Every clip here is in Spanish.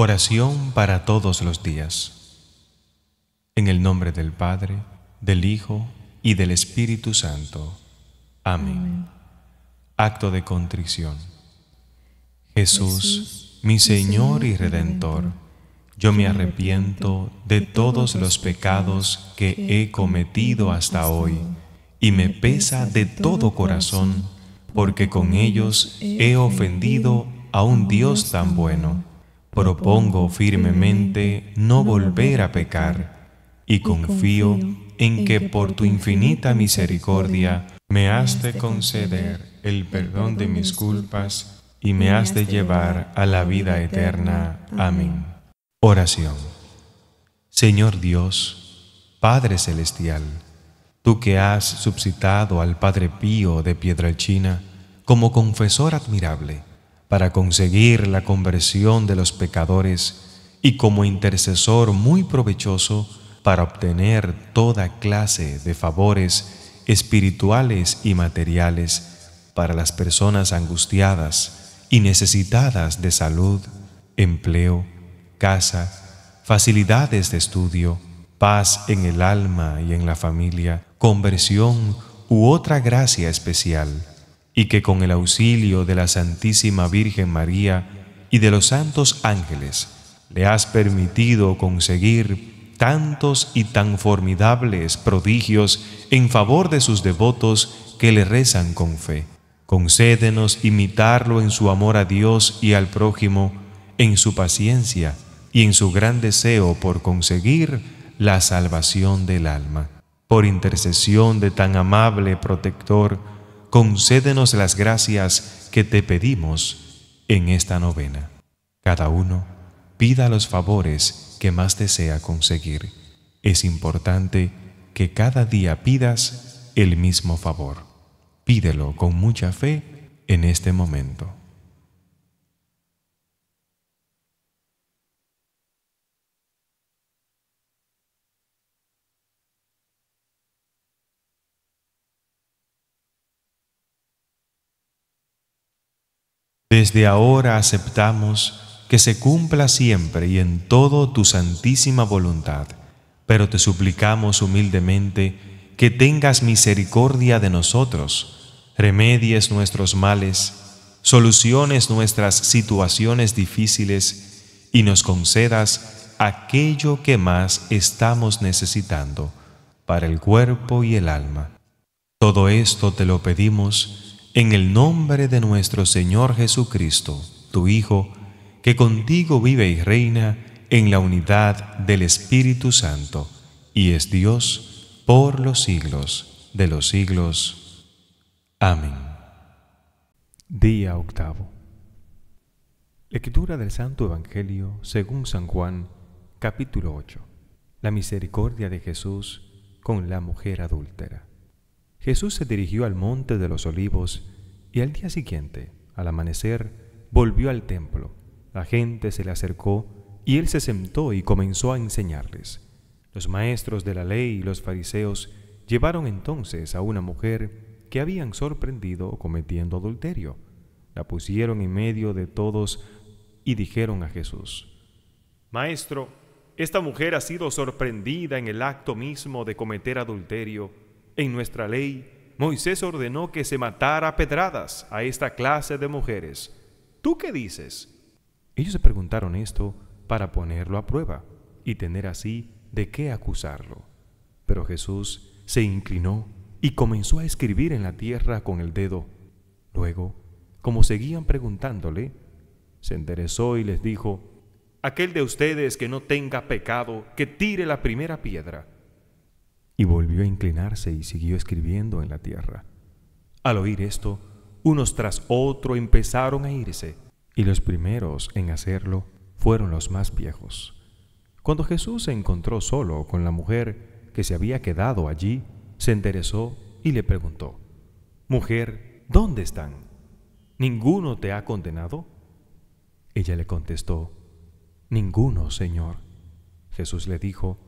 Oración para todos los días. En el nombre del Padre, del Hijo y del Espíritu Santo. Amén. Acto de contrición. Jesús, mi Señor y Redentor, yo me arrepiento de todos los pecados que he cometido hasta hoy y me pesa de todo corazón porque con ellos he ofendido a un Dios tan bueno Propongo firmemente no volver a pecar y confío en que por tu infinita misericordia me has de conceder el perdón de mis culpas y me has de llevar a la vida eterna. Amén. Oración. Señor Dios, Padre Celestial, tú que has suscitado al Padre Pío de china como confesor admirable, para conseguir la conversión de los pecadores y como intercesor muy provechoso para obtener toda clase de favores espirituales y materiales para las personas angustiadas y necesitadas de salud, empleo, casa, facilidades de estudio, paz en el alma y en la familia, conversión u otra gracia especial y que con el auxilio de la Santísima Virgen María y de los santos ángeles le has permitido conseguir tantos y tan formidables prodigios en favor de sus devotos que le rezan con fe. Concédenos imitarlo en su amor a Dios y al prójimo, en su paciencia y en su gran deseo por conseguir la salvación del alma. Por intercesión de tan amable protector, concédenos las gracias que te pedimos en esta novena. Cada uno pida los favores que más desea conseguir. Es importante que cada día pidas el mismo favor. Pídelo con mucha fe en este momento. Desde ahora aceptamos que se cumpla siempre y en todo tu santísima voluntad, pero te suplicamos humildemente que tengas misericordia de nosotros, remedies nuestros males, soluciones nuestras situaciones difíciles y nos concedas aquello que más estamos necesitando para el cuerpo y el alma. Todo esto te lo pedimos en el nombre de nuestro Señor Jesucristo, tu Hijo, que contigo vive y reina en la unidad del Espíritu Santo, y es Dios por los siglos de los siglos. Amén. Día octavo. Lectura del Santo Evangelio según San Juan, capítulo 8. La misericordia de Jesús con la mujer adúltera. Jesús se dirigió al monte de los olivos y al día siguiente, al amanecer, volvió al templo. La gente se le acercó y él se sentó y comenzó a enseñarles. Los maestros de la ley y los fariseos llevaron entonces a una mujer que habían sorprendido cometiendo adulterio. La pusieron en medio de todos y dijeron a Jesús, Maestro, esta mujer ha sido sorprendida en el acto mismo de cometer adulterio en nuestra ley, Moisés ordenó que se matara a pedradas a esta clase de mujeres. ¿Tú qué dices? Ellos se preguntaron esto para ponerlo a prueba y tener así de qué acusarlo. Pero Jesús se inclinó y comenzó a escribir en la tierra con el dedo. Luego, como seguían preguntándole, se enderezó y les dijo, Aquel de ustedes que no tenga pecado, que tire la primera piedra y volvió a inclinarse y siguió escribiendo en la tierra. Al oír esto, unos tras otro empezaron a irse, y los primeros en hacerlo fueron los más viejos. Cuando Jesús se encontró solo con la mujer que se había quedado allí, se enderezó y le preguntó, Mujer, ¿dónde están? ¿Ninguno te ha condenado? Ella le contestó, Ninguno, Señor. Jesús le dijo,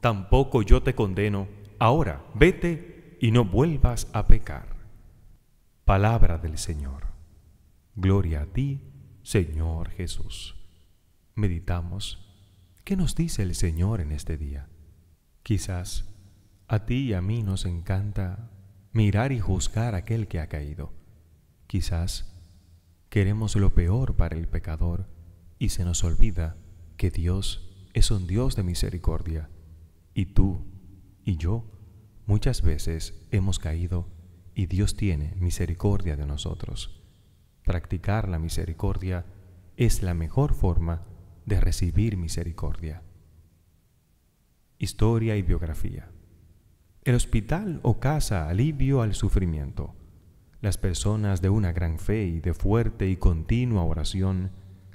tampoco yo te condeno, ahora vete y no vuelvas a pecar. Palabra del Señor. Gloria a ti, Señor Jesús. Meditamos, ¿qué nos dice el Señor en este día? Quizás a ti y a mí nos encanta mirar y juzgar a aquel que ha caído. Quizás queremos lo peor para el pecador y se nos olvida que Dios es un Dios de misericordia y tú y yo muchas veces hemos caído y Dios tiene misericordia de nosotros. Practicar la misericordia es la mejor forma de recibir misericordia. Historia y biografía. El hospital o casa alivio al sufrimiento. Las personas de una gran fe y de fuerte y continua oración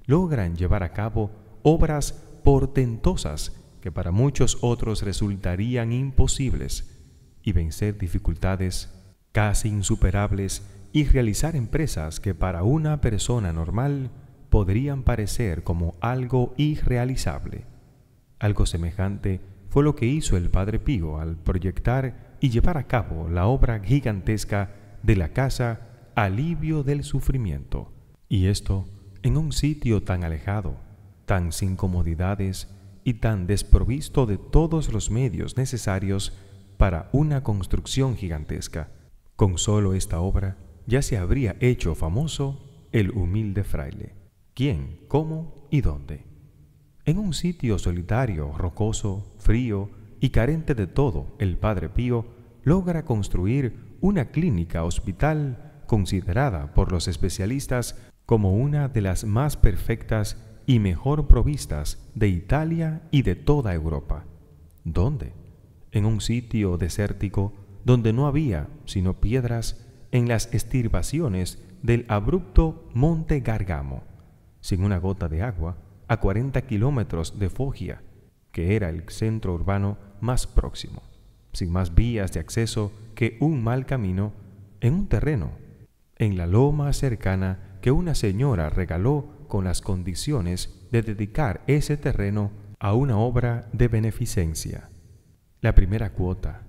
logran llevar a cabo obras portentosas que para muchos otros resultarían imposibles, y vencer dificultades casi insuperables y realizar empresas que para una persona normal podrían parecer como algo irrealizable. Algo semejante fue lo que hizo el padre Pío al proyectar y llevar a cabo la obra gigantesca de la casa Alivio del Sufrimiento, y esto en un sitio tan alejado, tan sin comodidades y tan desprovisto de todos los medios necesarios para una construcción gigantesca. Con solo esta obra ya se habría hecho famoso el humilde fraile. ¿Quién, cómo y dónde? En un sitio solitario, rocoso, frío y carente de todo, el padre Pío logra construir una clínica hospital considerada por los especialistas como una de las más perfectas y mejor provistas de Italia y de toda Europa. ¿Dónde? En un sitio desértico donde no había sino piedras en las estirbaciones del abrupto monte Gargamo, sin una gota de agua, a 40 kilómetros de Foggia, que era el centro urbano más próximo, sin más vías de acceso que un mal camino en un terreno, en la loma cercana que una señora regaló con las condiciones de dedicar ese terreno a una obra de beneficencia. La primera cuota.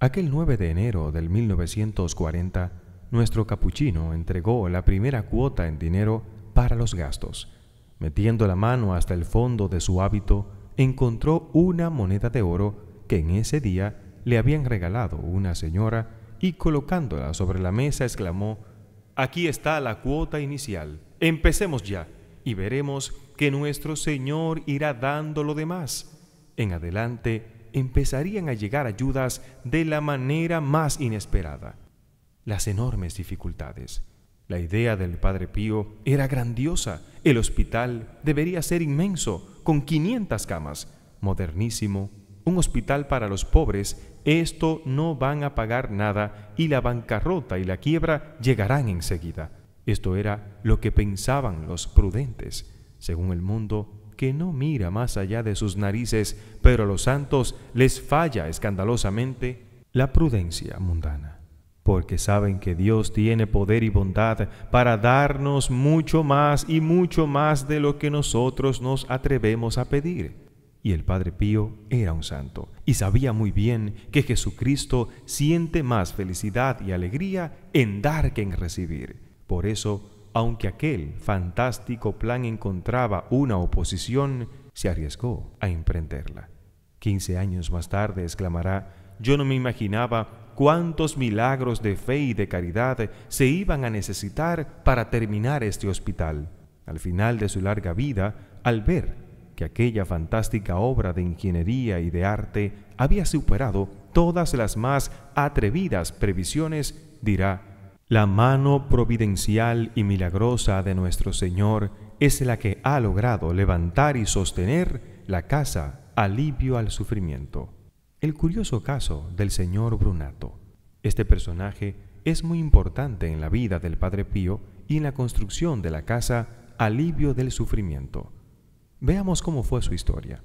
Aquel 9 de enero de 1940, nuestro capuchino entregó la primera cuota en dinero para los gastos. Metiendo la mano hasta el fondo de su hábito, encontró una moneda de oro que en ese día le habían regalado una señora y colocándola sobre la mesa exclamó, Aquí está la cuota inicial. Empecemos ya y veremos que nuestro Señor irá dando lo demás. En adelante empezarían a llegar ayudas de la manera más inesperada. Las enormes dificultades. La idea del Padre Pío era grandiosa. El hospital debería ser inmenso, con 500 camas, modernísimo, un hospital para los pobres. Esto no van a pagar nada y la bancarrota y la quiebra llegarán enseguida esto era lo que pensaban los prudentes, según el mundo que no mira más allá de sus narices, pero a los santos les falla escandalosamente la prudencia mundana, porque saben que Dios tiene poder y bondad para darnos mucho más y mucho más de lo que nosotros nos atrevemos a pedir. Y el Padre Pío era un santo y sabía muy bien que Jesucristo siente más felicidad y alegría en dar que en recibir por eso, aunque aquel fantástico plan encontraba una oposición, se arriesgó a emprenderla. Quince años más tarde exclamará, yo no me imaginaba cuántos milagros de fe y de caridad se iban a necesitar para terminar este hospital. Al final de su larga vida, al ver que aquella fantástica obra de ingeniería y de arte había superado todas las más atrevidas previsiones, dirá, la mano providencial y milagrosa de nuestro Señor es la que ha logrado levantar y sostener la casa alivio al sufrimiento. El curioso caso del señor Brunato. Este personaje es muy importante en la vida del Padre Pío y en la construcción de la casa alivio del sufrimiento. Veamos cómo fue su historia.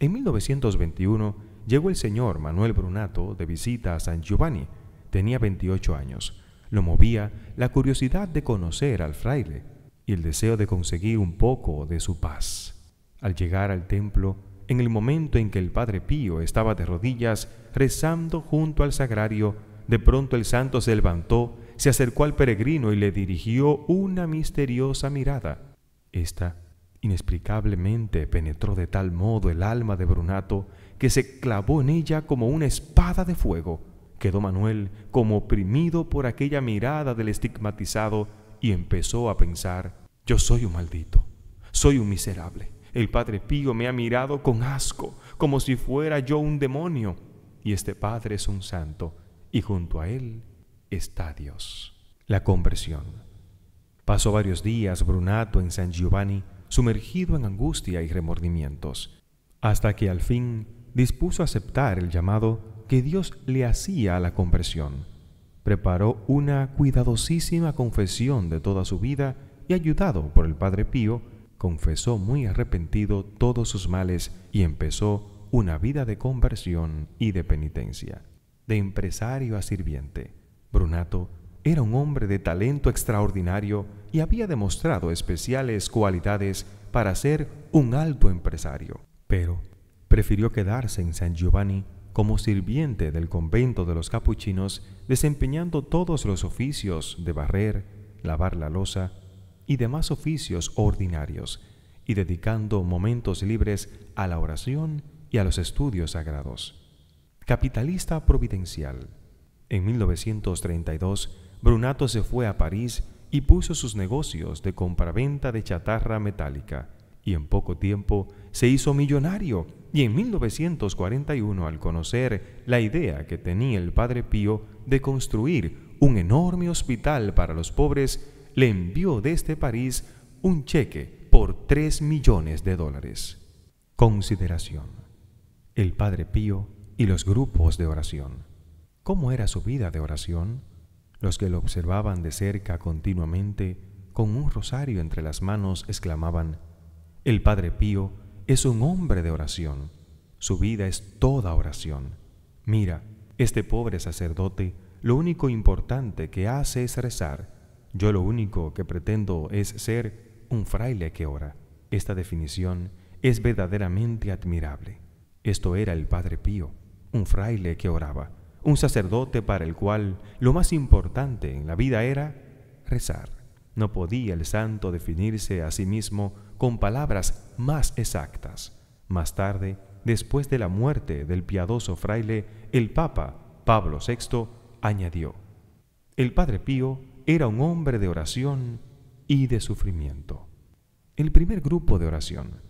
En 1921 llegó el señor Manuel Brunato de visita a San Giovanni. Tenía 28 años lo movía la curiosidad de conocer al fraile y el deseo de conseguir un poco de su paz. Al llegar al templo, en el momento en que el Padre Pío estaba de rodillas rezando junto al sagrario, de pronto el santo se levantó, se acercó al peregrino y le dirigió una misteriosa mirada. Esta inexplicablemente penetró de tal modo el alma de Brunato que se clavó en ella como una espada de fuego. Quedó Manuel como oprimido por aquella mirada del estigmatizado y empezó a pensar, yo soy un maldito, soy un miserable. El Padre Pío me ha mirado con asco, como si fuera yo un demonio. Y este Padre es un santo, y junto a él está Dios. La conversión. Pasó varios días Brunato en San Giovanni, sumergido en angustia y remordimientos, hasta que al fin dispuso aceptar el llamado que Dios le hacía a la conversión. Preparó una cuidadosísima confesión de toda su vida y ayudado por el Padre Pío, confesó muy arrepentido todos sus males y empezó una vida de conversión y de penitencia. De empresario a sirviente, Brunato era un hombre de talento extraordinario y había demostrado especiales cualidades para ser un alto empresario, pero prefirió quedarse en San Giovanni como sirviente del convento de los capuchinos, desempeñando todos los oficios de barrer, lavar la losa y demás oficios ordinarios, y dedicando momentos libres a la oración y a los estudios sagrados. Capitalista providencial. En 1932, Brunato se fue a París y puso sus negocios de compraventa de chatarra metálica, y en poco tiempo se hizo millonario y en 1941 al conocer la idea que tenía el padre Pío de construir un enorme hospital para los pobres, le envió desde este París un cheque por 3 millones de dólares. Consideración. El padre Pío y los grupos de oración. ¿Cómo era su vida de oración? Los que lo observaban de cerca continuamente, con un rosario entre las manos, exclamaban, el Padre Pío es un hombre de oración. Su vida es toda oración. Mira, este pobre sacerdote lo único importante que hace es rezar. Yo lo único que pretendo es ser un fraile que ora. Esta definición es verdaderamente admirable. Esto era el Padre Pío, un fraile que oraba, un sacerdote para el cual lo más importante en la vida era rezar. No podía el santo definirse a sí mismo con palabras más exactas. Más tarde, después de la muerte del piadoso fraile, el Papa Pablo VI añadió, el Padre Pío era un hombre de oración y de sufrimiento. El primer grupo de oración.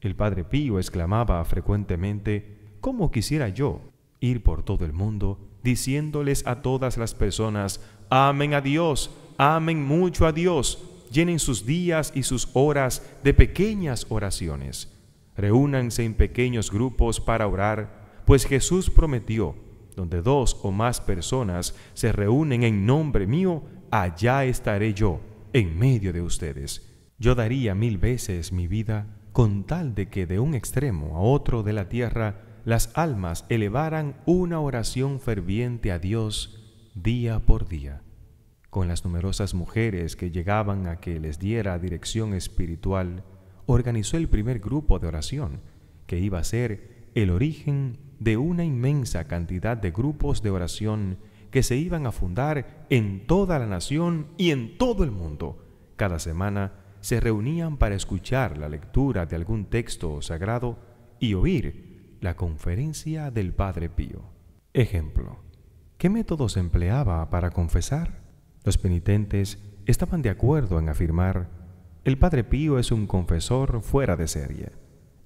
El Padre Pío exclamaba frecuentemente, ¿cómo quisiera yo ir por todo el mundo diciéndoles a todas las personas, amen a Dios, amen mucho a Dios, llenen sus días y sus horas de pequeñas oraciones. Reúnanse en pequeños grupos para orar, pues Jesús prometió, donde dos o más personas se reúnen en nombre mío, allá estaré yo, en medio de ustedes. Yo daría mil veces mi vida con tal de que de un extremo a otro de la tierra las almas elevaran una oración ferviente a Dios día por día con las numerosas mujeres que llegaban a que les diera dirección espiritual, organizó el primer grupo de oración, que iba a ser el origen de una inmensa cantidad de grupos de oración que se iban a fundar en toda la nación y en todo el mundo. Cada semana se reunían para escuchar la lectura de algún texto sagrado y oír la conferencia del Padre Pío. Ejemplo, ¿qué métodos empleaba para confesar? Los penitentes estaban de acuerdo en afirmar, el Padre Pío es un confesor fuera de serie.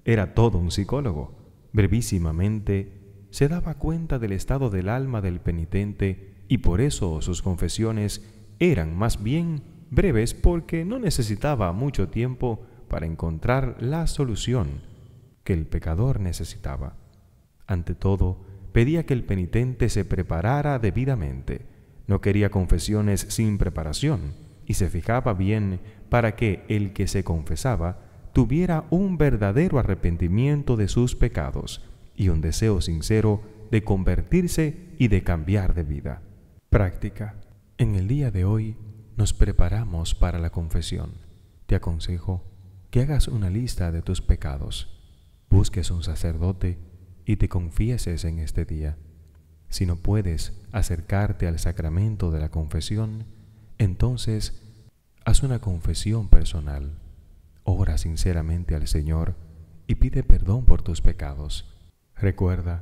Era todo un psicólogo. Brevísimamente se daba cuenta del estado del alma del penitente y por eso sus confesiones eran más bien breves porque no necesitaba mucho tiempo para encontrar la solución que el pecador necesitaba. Ante todo, pedía que el penitente se preparara debidamente, no quería confesiones sin preparación y se fijaba bien para que el que se confesaba tuviera un verdadero arrepentimiento de sus pecados y un deseo sincero de convertirse y de cambiar de vida. Práctica. En el día de hoy nos preparamos para la confesión. Te aconsejo que hagas una lista de tus pecados, busques un sacerdote y te confieses en este día. Si no puedes acercarte al sacramento de la confesión, entonces haz una confesión personal. Ora sinceramente al Señor y pide perdón por tus pecados. Recuerda,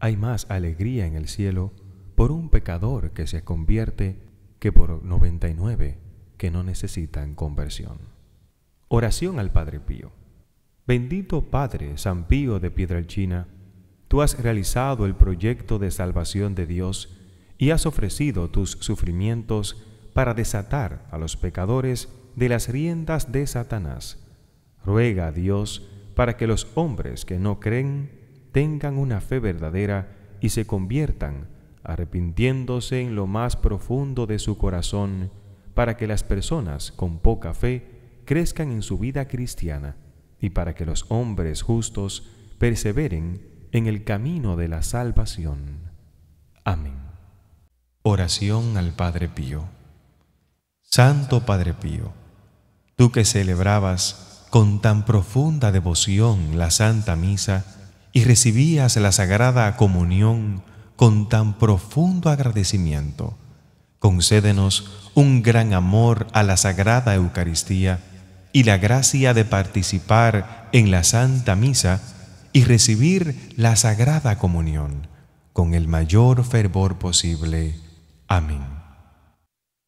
hay más alegría en el cielo por un pecador que se convierte que por 99 que no necesitan conversión. Oración al Padre Pío. Bendito Padre San Pío de China tú has realizado el proyecto de salvación de Dios y has ofrecido tus sufrimientos para desatar a los pecadores de las riendas de Satanás. Ruega a Dios para que los hombres que no creen tengan una fe verdadera y se conviertan, arrepintiéndose en lo más profundo de su corazón, para que las personas con poca fe crezcan en su vida cristiana y para que los hombres justos perseveren en el camino de la salvación. Amén. Oración al Padre Pío. Santo Padre Pío, tú que celebrabas con tan profunda devoción la Santa Misa y recibías la Sagrada Comunión con tan profundo agradecimiento, concédenos un gran amor a la Sagrada Eucaristía y la gracia de participar en la Santa Misa y recibir la Sagrada Comunión con el mayor fervor posible. Amén.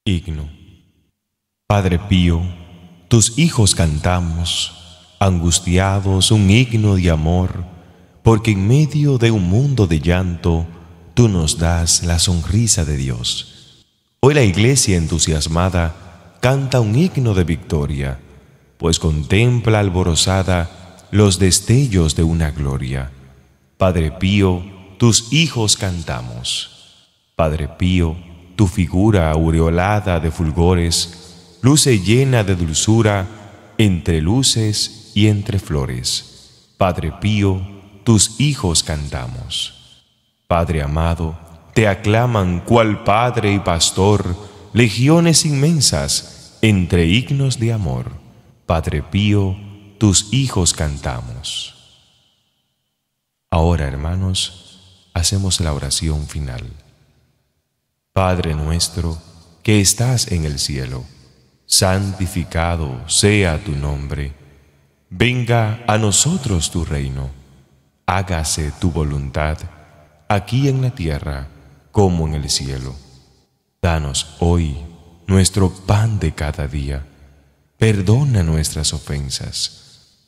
Igno. Padre Pío, tus hijos cantamos, angustiados un himno de amor, porque en medio de un mundo de llanto, tú nos das la sonrisa de Dios. Hoy la iglesia entusiasmada canta un himno de victoria, pues contempla alborozada los destellos de una gloria. Padre Pío, tus hijos cantamos. Padre Pío, tu figura aureolada de fulgores, luce llena de dulzura entre luces y entre flores. Padre Pío, tus hijos cantamos. Padre amado, te aclaman cual Padre y Pastor, legiones inmensas entre himnos de amor. Padre Pío, tus hijos cantamos. Ahora, hermanos, hacemos la oración final. Padre nuestro, que estás en el cielo, santificado sea tu nombre. Venga a nosotros tu reino. Hágase tu voluntad, aquí en la tierra como en el cielo. Danos hoy nuestro pan de cada día. Perdona nuestras ofensas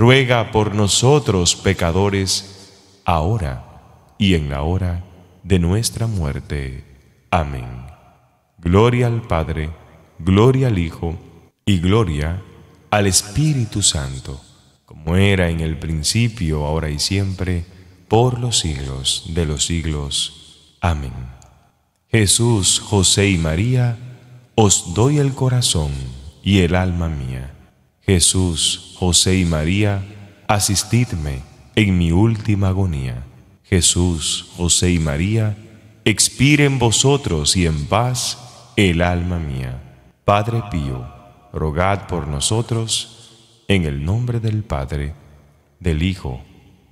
ruega por nosotros pecadores, ahora y en la hora de nuestra muerte. Amén. Gloria al Padre, gloria al Hijo, y gloria al Espíritu Santo, como era en el principio, ahora y siempre, por los siglos de los siglos. Amén. Jesús, José y María, os doy el corazón y el alma mía Jesús, José y María, asistidme en mi última agonía. Jesús, José y María, en vosotros y en paz el alma mía. Padre Pío, rogad por nosotros en el nombre del Padre, del Hijo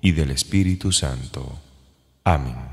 y del Espíritu Santo. Amén.